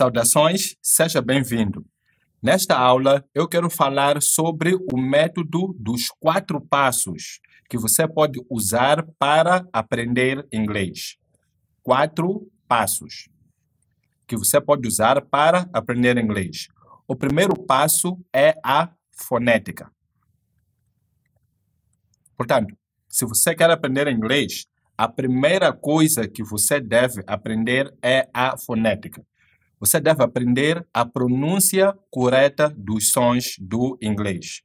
Saudações, seja bem-vindo. Nesta aula, eu quero falar sobre o método dos quatro passos que você pode usar para aprender inglês. Quatro passos que você pode usar para aprender inglês. O primeiro passo é a fonética. Portanto, se você quer aprender inglês, a primeira coisa que você deve aprender é a fonética você deve aprender a pronúncia correta dos sons do inglês.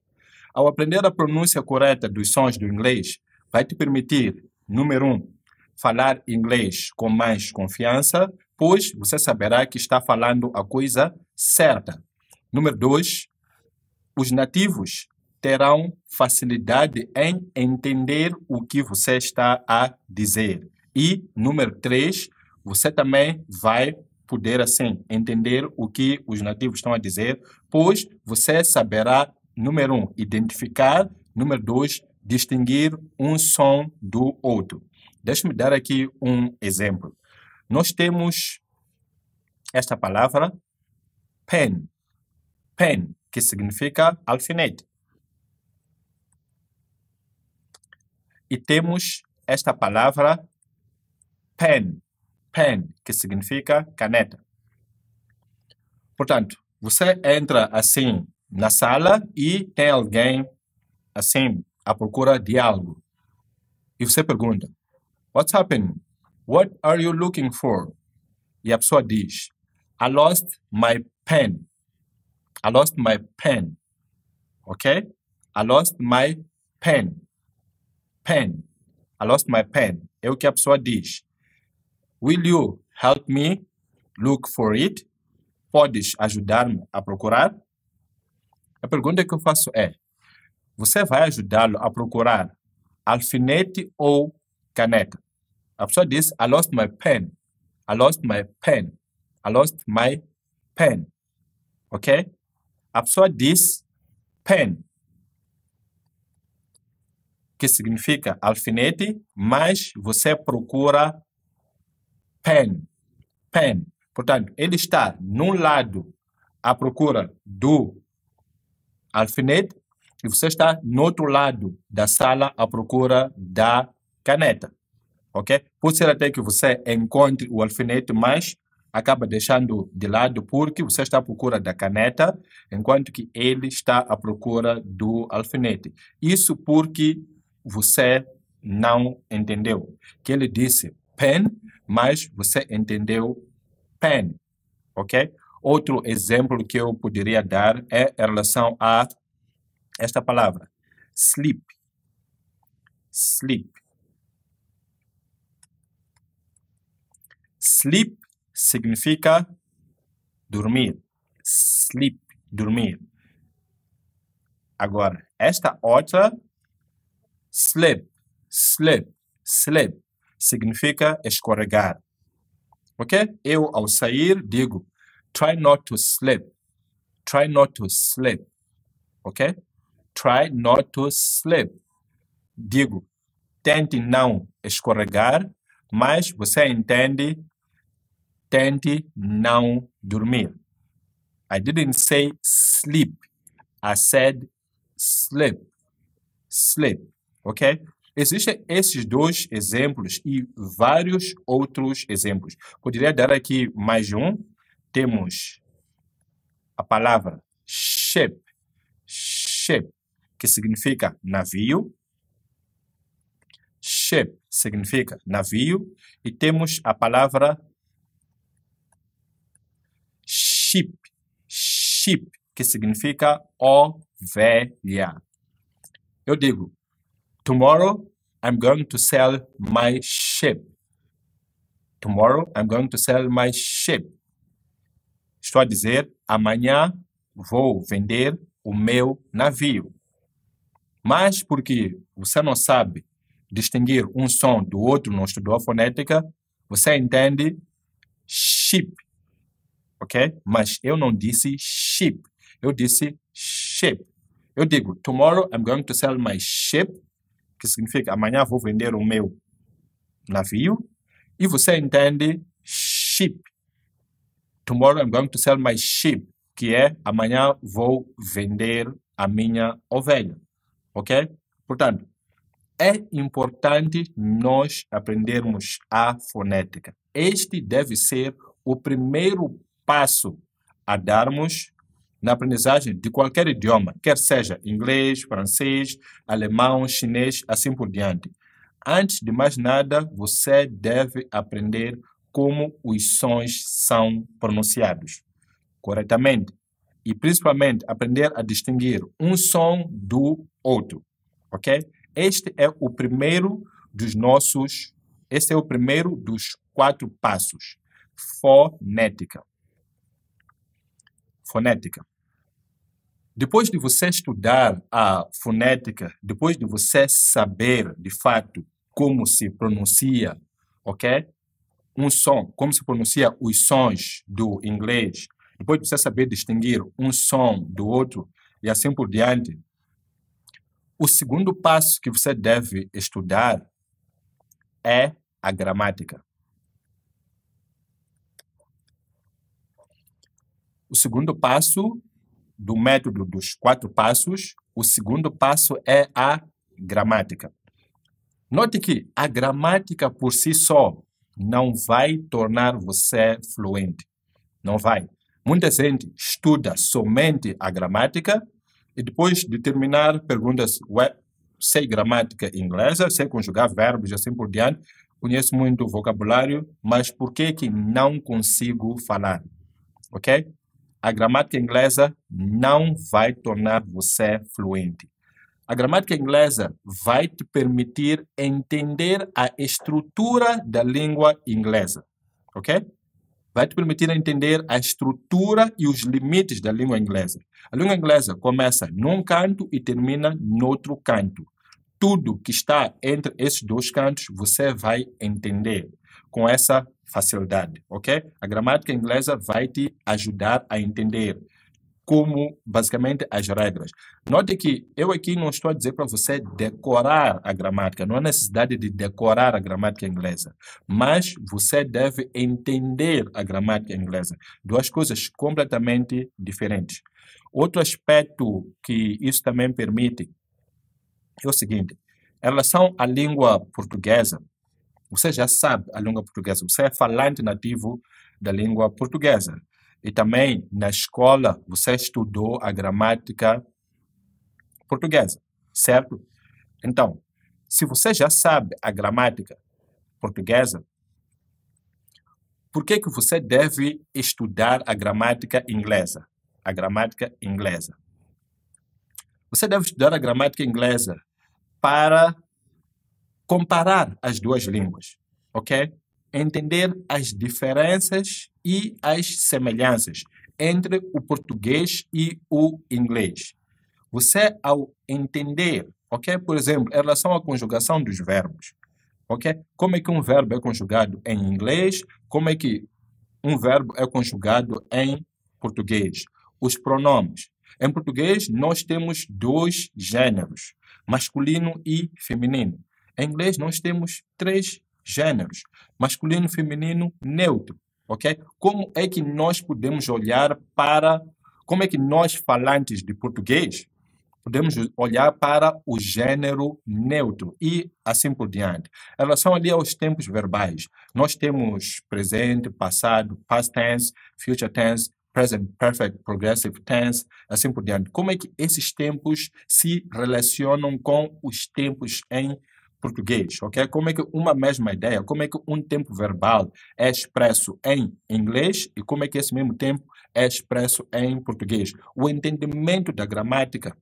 Ao aprender a pronúncia correta dos sons do inglês, vai te permitir, número um, falar inglês com mais confiança, pois você saberá que está falando a coisa certa. Número dois, os nativos terão facilidade em entender o que você está a dizer. E número três, você também vai poder, assim, entender o que os nativos estão a dizer, pois você saberá, número um, identificar, número dois, distinguir um som do outro. Deixe-me dar aqui um exemplo. Nós temos esta palavra, pen, pen, que significa alfinete. E temos esta palavra, pen, pen, que significa caneta. Portanto, você entra assim na sala e tem alguém assim à procura de algo. E você pergunta: What's happening? What are you looking for? E a pessoa diz: I lost my pen. I lost my pen. Ok? I lost my pen. Pen. I lost my pen. É o que a pessoa diz. Will you help me look for it? Podes ajudar-me a procurar? A pergunta que eu faço é: você vai ajudá-lo a procurar alfinete ou caneta? A pessoa diz: I lost my pen. I lost my pen. I lost my pen. Ok? A pessoa diz pen, que significa alfinete, mas você procura pen, pen. Portanto, ele está num lado à procura do alfinete e você está no outro lado da sala à procura da caneta, ok? Pode ser até que você encontre o alfinete, mas acaba deixando de lado porque você está à procura da caneta, enquanto que ele está à procura do alfinete. Isso porque você não entendeu. Que ele disse pen mas você entendeu pen, ok? Outro exemplo que eu poderia dar é em relação a esta palavra, sleep. Sleep. Sleep significa dormir. Sleep, dormir. Agora, esta outra, sleep, sleep, sleep significa escorregar. Ok? Eu, ao sair, digo: try not to slip. Try not to slip. Ok? Try not to slip. Digo: tente não escorregar, mas você entende? Tente não dormir. I didn't say sleep. I said sleep, sleep, Ok? Existem esses dois exemplos e vários outros exemplos. Poderia dar aqui mais um. Temos a palavra ship, ship, que significa navio. Ship significa navio. E temos a palavra ship, ship, que significa ovelha. Eu digo Tomorrow I'm going to sell my ship. Tomorrow I'm going to sell my ship. Estou a dizer, amanhã vou vender o meu navio. Mas porque você não sabe distinguir um som do outro, não estudou a fonética, você entende ship, ok? Mas eu não disse ship, eu disse ship. Eu digo, tomorrow I'm going to sell my ship que significa amanhã vou vender o meu navio, e você entende ship. Tomorrow I'm going to sell my sheep, que é amanhã vou vender a minha ovelha. Ok? Portanto, é importante nós aprendermos a fonética. Este deve ser o primeiro passo a darmos na aprendizagem de qualquer idioma, quer seja inglês, francês, alemão, chinês, assim por diante. Antes de mais nada, você deve aprender como os sons são pronunciados corretamente e principalmente aprender a distinguir um som do outro, ok? Este é o primeiro dos nossos, este é o primeiro dos quatro passos, fonética fonética. Depois de você estudar a fonética, depois de você saber de fato como se pronuncia, ok? Um som, como se pronuncia os sons do inglês, depois de você saber distinguir um som do outro e assim por diante. O segundo passo que você deve estudar é a gramática. O segundo passo do método dos quatro passos, o segundo passo é a gramática. Note que a gramática por si só não vai tornar você fluente. Não vai. Muita gente estuda somente a gramática e depois de terminar perguntas, ué, sei gramática inglesa, sei conjugar verbos e assim por diante, conheço muito vocabulário, mas por que que não consigo falar? OK? a gramática inglesa não vai tornar você fluente. A gramática inglesa vai te permitir entender a estrutura da língua inglesa, ok? Vai te permitir entender a estrutura e os limites da língua inglesa. A língua inglesa começa num canto e termina no outro canto. Tudo que está entre esses dois cantos você vai entender com essa facilidade, ok? A gramática inglesa vai te ajudar a entender como, basicamente, as regras. Note que eu aqui não estou a dizer para você decorar a gramática, não há necessidade de decorar a gramática inglesa, mas você deve entender a gramática inglesa. Duas coisas completamente diferentes. Outro aspecto que isso também permite é o seguinte: em relação à língua portuguesa, você já sabe a língua portuguesa, você é falante nativo da língua portuguesa. E também na escola você estudou a gramática portuguesa, certo? Então, se você já sabe a gramática portuguesa, por que, que você deve estudar a gramática inglesa? A gramática inglesa. Você deve estudar a gramática inglesa para comparar as duas línguas, ok? Entender as diferenças e as semelhanças entre o português e o inglês. Você, ao entender, ok? Por exemplo, em relação à conjugação dos verbos, ok? Como é que um verbo é conjugado em inglês? Como é que um verbo é conjugado em português? Os pronomes. Em português, nós temos dois gêneros, masculino e feminino. Em inglês, nós temos três gêneros: masculino, feminino, neutro. Ok? Como é que nós podemos olhar para. Como é que nós, falantes de português, podemos olhar para o gênero neutro e assim por diante. Em relação ali aos tempos verbais, nós temos presente, passado, past tense, future tense, present perfect, progressive tense, assim por diante. Como é que esses tempos se relacionam com os tempos em português, ok? Como é que uma mesma ideia, como é que um tempo verbal é expresso em inglês e como é que esse mesmo tempo é expresso em português. O entendimento da gramática,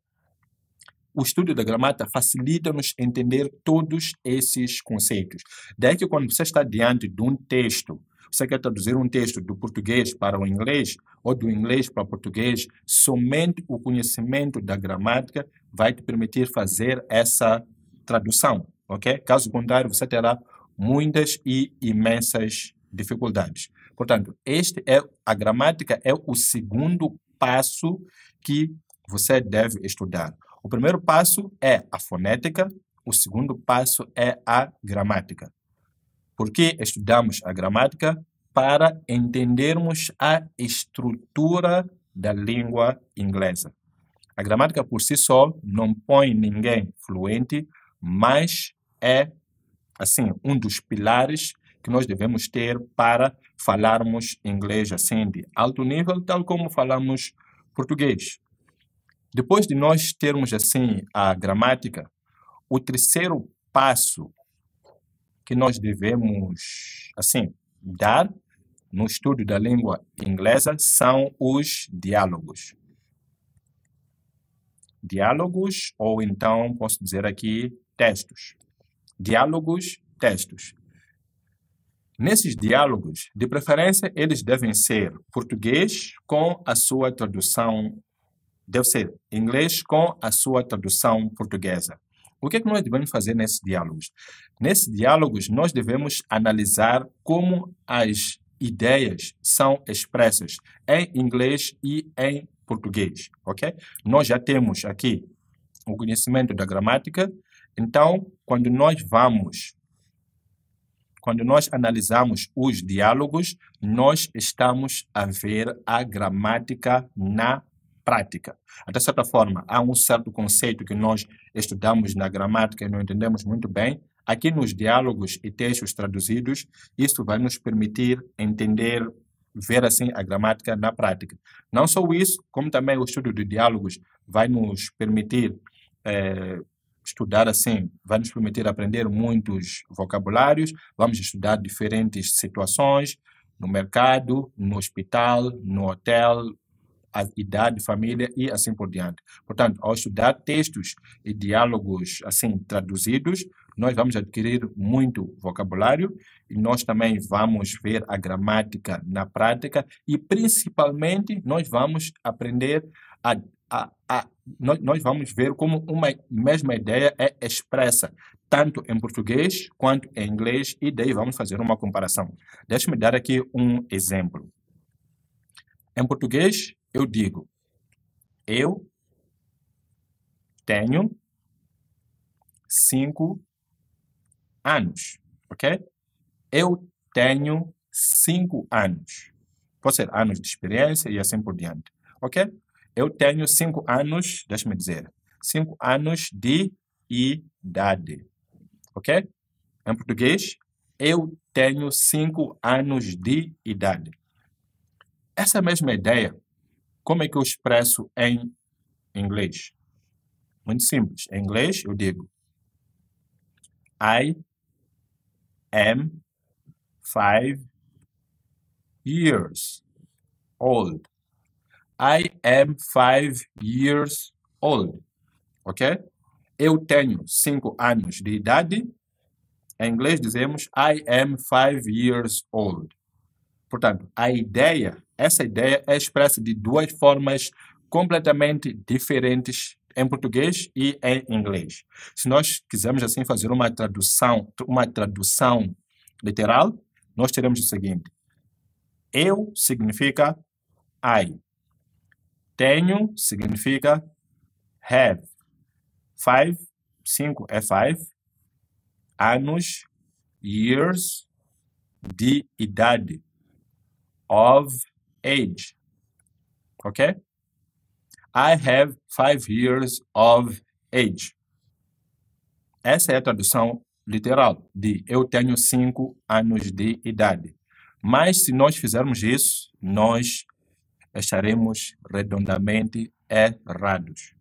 o estudo da gramática facilita-nos entender todos esses conceitos. Daí que quando você está diante de um texto, você quer traduzir um texto do português para o inglês ou do inglês para o português, somente o conhecimento da gramática vai te permitir fazer essa tradução ok? Caso contrário, você terá muitas e imensas dificuldades. Portanto, este é a gramática é o segundo passo que você deve estudar. O primeiro passo é a fonética, o segundo passo é a gramática. Por que estudamos a gramática? Para entendermos a estrutura da língua inglesa. A gramática por si só não põe ninguém fluente, mas é assim um dos pilares que nós devemos ter para falarmos inglês assim de alto nível, tal como falamos português. Depois de nós termos assim a gramática, o terceiro passo que nós devemos assim dar no estudo da língua inglesa são os diálogos. Diálogos ou então posso dizer aqui textos diálogos, textos. Nesses diálogos, de preferência, eles devem ser português com a sua tradução, deve ser inglês com a sua tradução portuguesa. O que é que nós devemos fazer nesses diálogos? Nesses diálogos, nós devemos analisar como as ideias são expressas em inglês e em português, ok? Nós já temos aqui o conhecimento da gramática, então, quando nós vamos, quando nós analisamos os diálogos, nós estamos a ver a gramática na prática. De certa forma, há um certo conceito que nós estudamos na gramática e não entendemos muito bem. Aqui nos diálogos e textos traduzidos, isso vai nos permitir entender, ver assim a gramática na prática. Não só isso, como também o estudo de diálogos vai nos permitir eh, estudar assim, vai nos permitir aprender muitos vocabulários, vamos estudar diferentes situações no mercado, no hospital, no hotel, a idade, família e assim por diante. Portanto, ao estudar textos e diálogos assim traduzidos, nós vamos adquirir muito vocabulário e nós também vamos ver a gramática na prática e principalmente nós vamos aprender a a, a, nós, nós vamos ver como uma mesma ideia é expressa, tanto em português quanto em inglês, e daí vamos fazer uma comparação. Deixe-me dar aqui um exemplo. Em português, eu digo: Eu tenho cinco anos, ok? Eu tenho cinco anos. Pode ser anos de experiência e assim por diante, ok? Eu tenho cinco anos, deixa-me dizer, cinco anos de idade. Ok? Em português, eu tenho cinco anos de idade. Essa mesma ideia, como é que eu expresso em inglês? Muito simples. Em inglês, eu digo I am five years old. I am five years old. Ok? Eu tenho cinco anos de idade. Em inglês dizemos I am five years old. Portanto, a ideia, essa ideia é expressa de duas formas completamente diferentes em português e em inglês. Se nós quisermos assim fazer uma tradução, uma tradução literal, nós teremos o seguinte: eu significa I. Tenho significa have. Five, cinco é five. Anos, years, de idade. Of age. Ok? I have five years of age. Essa é a tradução literal de eu tenho cinco anos de idade. Mas se nós fizermos isso, nós estaremos redondamente errados.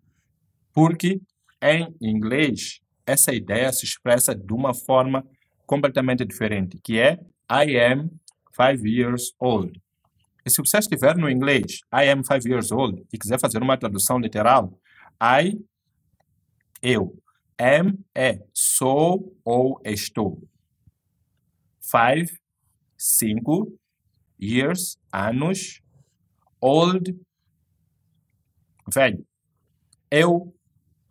Porque em inglês essa ideia se expressa de uma forma completamente diferente, que é I am five years old. E se você estiver no inglês, I am five years old, e quiser fazer uma tradução literal, I, eu, am, é, sou ou estou. Five, cinco, years, anos, old, velho. Eu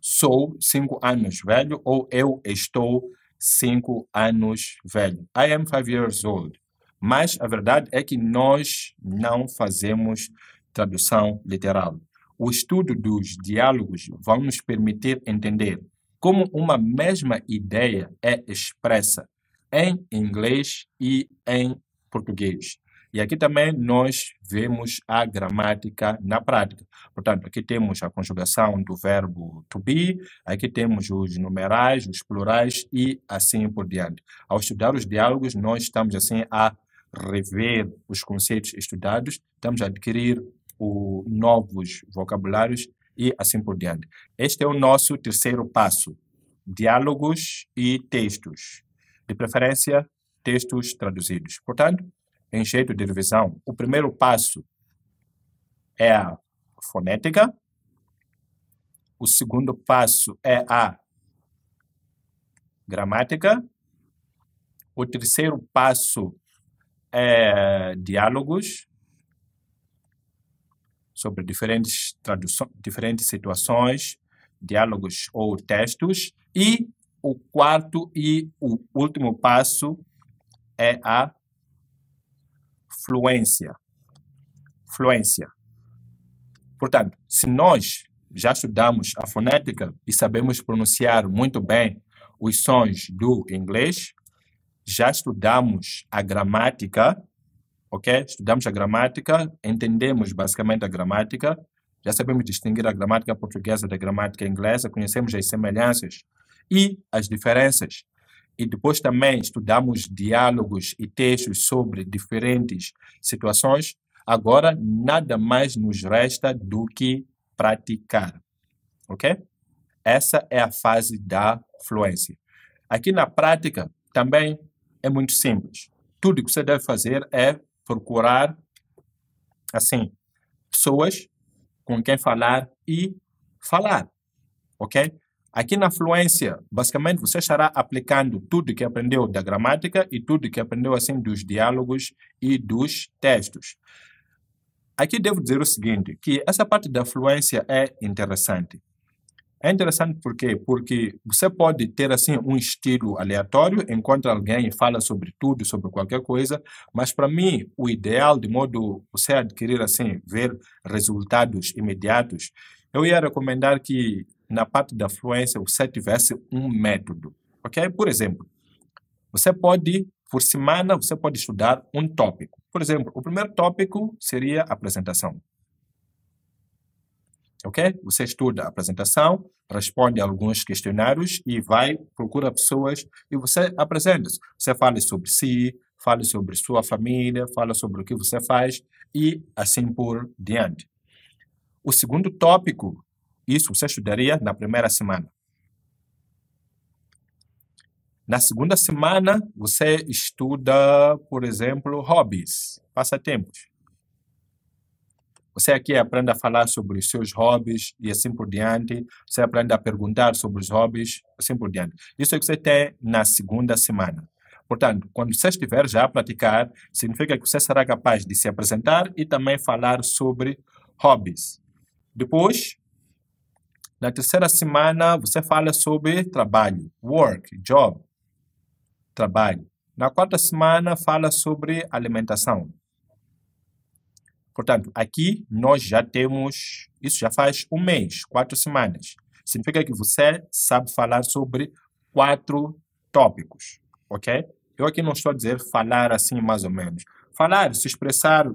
sou cinco anos velho ou eu estou cinco anos velho. I am five years old. Mas a verdade é que nós não fazemos tradução literal. O estudo dos diálogos vai nos permitir entender como uma mesma ideia é expressa em inglês e em português. E aqui também nós vemos a gramática na prática. Portanto, aqui temos a conjugação do verbo to be, aqui temos os numerais, os plurais e assim por diante. Ao estudar os diálogos, nós estamos assim a rever os conceitos estudados, estamos a adquirir o, novos vocabulários e assim por diante. Este é o nosso terceiro passo: diálogos e textos. De preferência, textos traduzidos. Portanto, em jeito de revisão, o primeiro passo é a fonética, o segundo passo é a gramática, o terceiro passo é diálogos sobre diferentes, traduções diferentes situações, diálogos ou textos, e o quarto e o último passo é a fluência. Fluência. Portanto, se nós já estudamos a fonética e sabemos pronunciar muito bem os sons do inglês, já estudamos a gramática, ok? Estudamos a gramática, entendemos basicamente a gramática, já sabemos distinguir a gramática portuguesa da gramática inglesa, conhecemos as semelhanças e as diferenças e depois também estudamos diálogos e textos sobre diferentes situações. Agora, nada mais nos resta do que praticar. Ok? Essa é a fase da fluência. Aqui na prática, também é muito simples. Tudo que você deve fazer é procurar, assim, pessoas com quem falar e falar, ok? Aqui na fluência, basicamente você estará aplicando tudo que aprendeu da gramática e tudo que aprendeu assim dos diálogos e dos textos. Aqui devo dizer o seguinte, que essa parte da fluência é interessante. É interessante por quê? Porque você pode ter assim um estilo aleatório, encontra alguém e fala sobre tudo, sobre qualquer coisa, mas para mim o ideal de modo você adquirir assim, ver resultados imediatos, eu ia recomendar que na parte da fluência você tivesse um método, ok? Por exemplo, você pode, por semana, você pode estudar um tópico. Por exemplo, o primeiro tópico seria apresentação. Ok? Você estuda a apresentação, responde a alguns questionários e vai, procura pessoas e você apresenta. -se. Você fala sobre si, fala sobre sua família, fala sobre o que você faz e assim por diante. O segundo tópico isso você estudaria na primeira semana. Na segunda semana, você estuda, por exemplo, hobbies, passatempos. Você aqui aprende a falar sobre os seus hobbies e assim por diante. Você aprende a perguntar sobre os hobbies e assim por diante. Isso é o que você tem na segunda semana. Portanto, quando você estiver já a praticar, significa que você será capaz de se apresentar e também falar sobre hobbies. Depois, na terceira semana, você fala sobre trabalho, work, job, trabalho. Na quarta semana, fala sobre alimentação. Portanto, aqui nós já temos, isso já faz um mês, quatro semanas. Significa que você sabe falar sobre quatro tópicos, ok? Eu aqui não estou a dizer falar assim mais ou menos. Falar, se expressar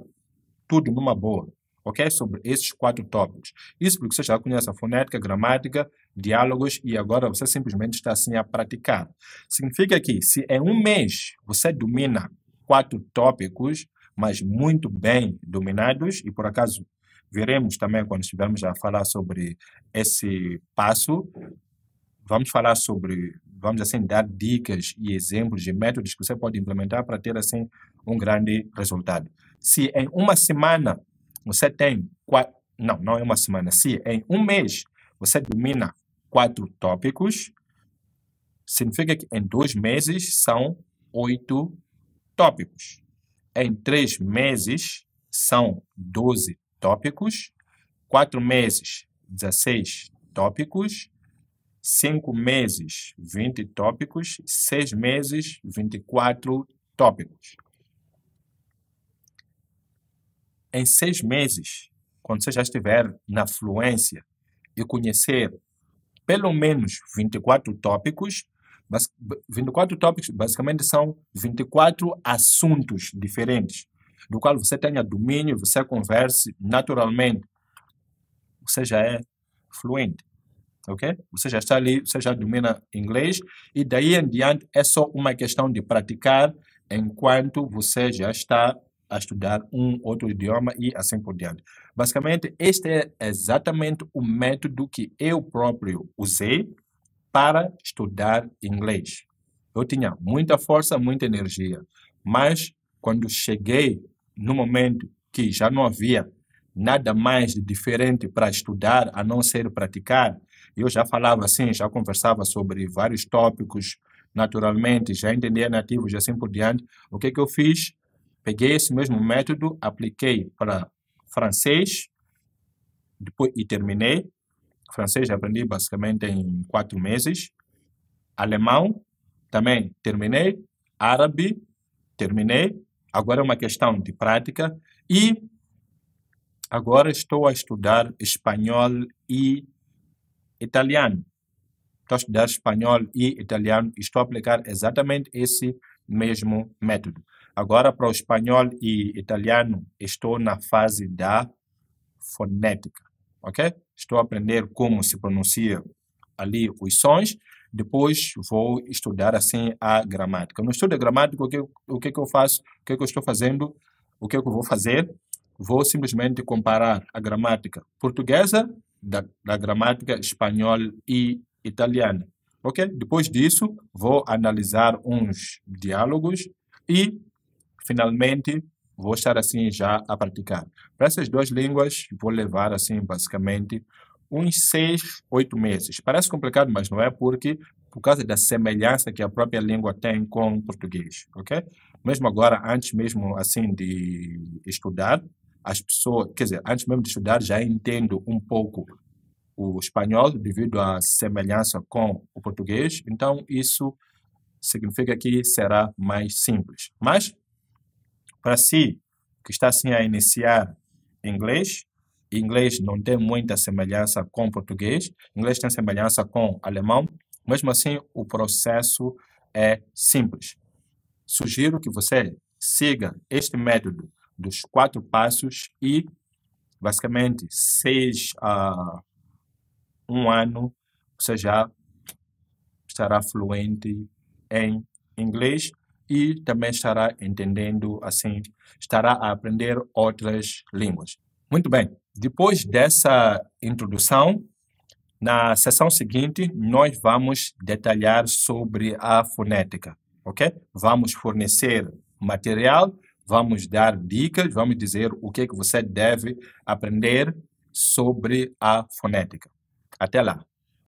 tudo numa boa ok? Sobre esses quatro tópicos. Isso porque você já conhece a fonética, gramática, diálogos e agora você simplesmente está assim a praticar. Significa que se em é um mês você domina quatro tópicos, mas muito bem dominados, e por acaso veremos também quando estivermos a falar sobre esse passo, vamos falar sobre, vamos assim, dar dicas e exemplos de métodos que você pode implementar para ter assim um grande resultado. Se em uma semana você tem quatro, não, não é uma semana, sim, é em um mês você domina quatro tópicos, significa que em dois meses são oito tópicos, em três meses são doze tópicos, quatro meses, 16 tópicos, cinco meses, 20 tópicos, seis meses, 24 tópicos em seis meses, quando você já estiver na fluência e conhecer pelo menos 24 tópicos, 24 tópicos basicamente são 24 assuntos diferentes, do qual você tenha domínio, você converse naturalmente. Você já é fluente, ok? Você já está ali, você já domina inglês, e daí em diante é só uma questão de praticar enquanto você já está a estudar um outro idioma e assim por diante. Basicamente, este é exatamente o método que eu próprio usei para estudar inglês. Eu tinha muita força, muita energia, mas quando cheguei no momento que já não havia nada mais de diferente para estudar a não ser praticar, eu já falava assim, já conversava sobre vários tópicos, naturalmente, já entendia nativos e assim por diante. O que que eu fiz? Peguei esse mesmo método, apliquei para francês depois, e terminei. Francês aprendi basicamente em quatro meses. Alemão também terminei. Árabe terminei. Agora é uma questão de prática. E agora estou a estudar espanhol e italiano. Estou a estudar espanhol e italiano e estou a aplicar exatamente esse mesmo método. Agora, para o espanhol e italiano, estou na fase da fonética, ok? Estou a aprender como se pronuncia ali os sons. Depois vou estudar assim a gramática. No estudo da gramática, o que, o que, que eu faço? O que, que eu estou fazendo? O que, que eu vou fazer? Vou simplesmente comparar a gramática portuguesa da, da gramática espanhola e italiana. Ok? Depois disso, vou analisar uns diálogos e Finalmente, vou estar assim já a praticar. Para essas duas línguas, vou levar assim basicamente uns seis, oito meses. Parece complicado, mas não é porque por causa da semelhança que a própria língua tem com o português, ok? Mesmo agora, antes mesmo assim de estudar, as pessoas, quer dizer, antes mesmo de estudar, já entendo um pouco o espanhol devido à semelhança com o português. Então, isso significa que será mais simples. Mas para si, que está assim a iniciar inglês, inglês não tem muita semelhança com português, inglês tem semelhança com alemão, mesmo assim o processo é simples. Sugiro que você siga este método dos quatro passos e basicamente seis a uh, um ano você já estará fluente em inglês e também estará entendendo, assim, estará a aprender outras línguas. Muito bem, depois dessa introdução, na sessão seguinte, nós vamos detalhar sobre a fonética, ok? Vamos fornecer material, vamos dar dicas, vamos dizer o que, que você deve aprender sobre a fonética. Até lá!